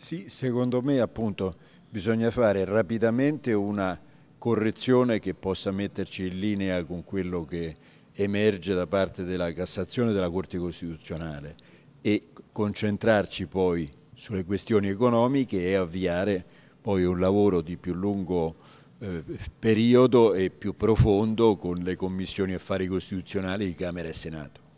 Sì, secondo me appunto bisogna fare rapidamente una correzione che possa metterci in linea con quello che emerge da parte della Cassazione e della Corte Costituzionale e concentrarci poi sulle questioni economiche e avviare poi un lavoro di più lungo eh, periodo e più profondo con le commissioni affari costituzionali di Camera e Senato.